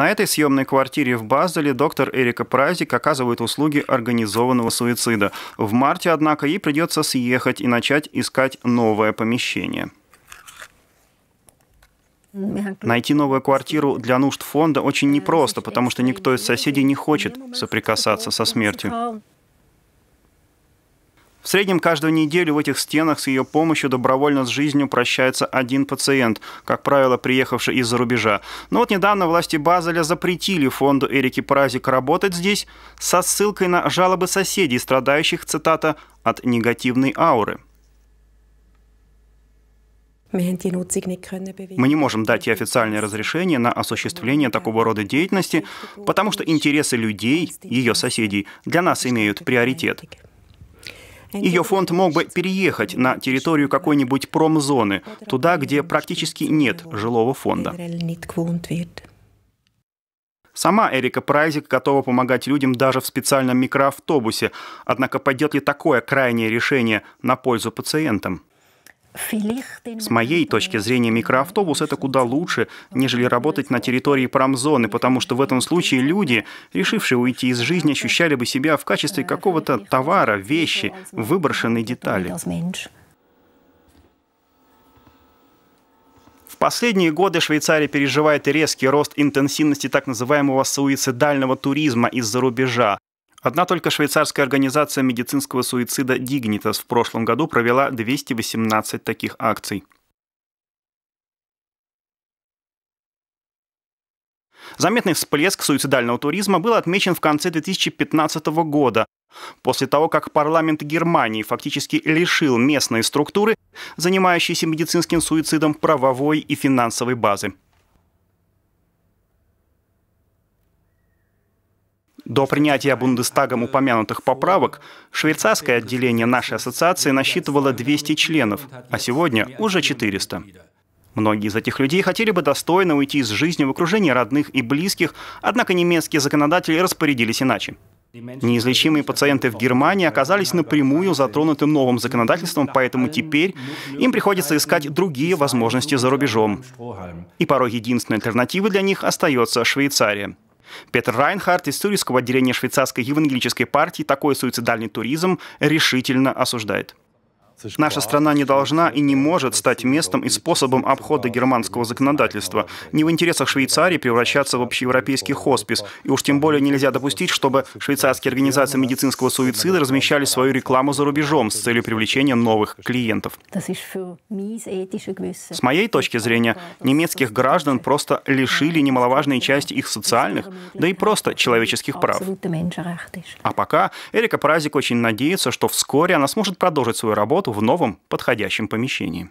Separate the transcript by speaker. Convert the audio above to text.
Speaker 1: На этой съемной квартире в Базеле доктор Эрика Празик оказывает услуги организованного суицида. В марте, однако, ей придется съехать и начать искать новое помещение. Найти новую квартиру для нужд фонда очень непросто, потому что никто из соседей не хочет соприкасаться со смертью. В среднем каждую неделю в этих стенах с ее помощью добровольно с жизнью прощается один пациент, как правило, приехавший из-за рубежа. Но вот недавно власти Базеля запретили фонду Эрики Празик работать здесь со ссылкой на жалобы соседей, страдающих, цитата, «от негативной ауры». Мы не можем дать ей официальное разрешение на осуществление такого рода деятельности, потому что интересы людей, ее соседей, для нас имеют приоритет. Ее фонд мог бы переехать на территорию какой-нибудь промзоны, туда, где практически нет жилого фонда. Сама Эрика Прайзик готова помогать людям даже в специальном микроавтобусе, однако пойдет ли такое крайнее решение на пользу пациентам? С моей точки зрения, микроавтобус – это куда лучше, нежели работать на территории промзоны, потому что в этом случае люди, решившие уйти из жизни, ощущали бы себя в качестве какого-то товара, вещи, выброшенной детали. В последние годы Швейцария переживает резкий рост интенсивности так называемого суицидального туризма из-за рубежа. Одна только швейцарская организация медицинского суицида Dignitas в прошлом году провела 218 таких акций. Заметный всплеск суицидального туризма был отмечен в конце 2015 года, после того, как парламент Германии фактически лишил местные структуры, занимающиеся медицинским суицидом, правовой и финансовой базы. До принятия Бундестагом упомянутых поправок швейцарское отделение нашей ассоциации насчитывало 200 членов, а сегодня уже 400. Многие из этих людей хотели бы достойно уйти из жизни в окружении родных и близких, однако немецкие законодатели распорядились иначе. Неизлечимые пациенты в Германии оказались напрямую затронуты новым законодательством, поэтому теперь им приходится искать другие возможности за рубежом. И порой единственной альтернативой для них остается Швейцария. Петр Райнхарт, из Цюрихского отделения швейцарской евангелической партии такой суицидальный туризм решительно осуждает. Наша страна не должна и не может стать местом и способом обхода германского законодательства. Не в интересах Швейцарии превращаться в общеевропейский хоспис. И уж тем более нельзя допустить, чтобы швейцарские организации медицинского суицида размещали свою рекламу за рубежом с целью привлечения новых клиентов. С моей точки зрения, немецких граждан просто лишили немаловажной части их социальных, да и просто человеческих прав. А пока Эрика Празик очень надеется, что вскоре она сможет продолжить свою работу в новом подходящем помещении.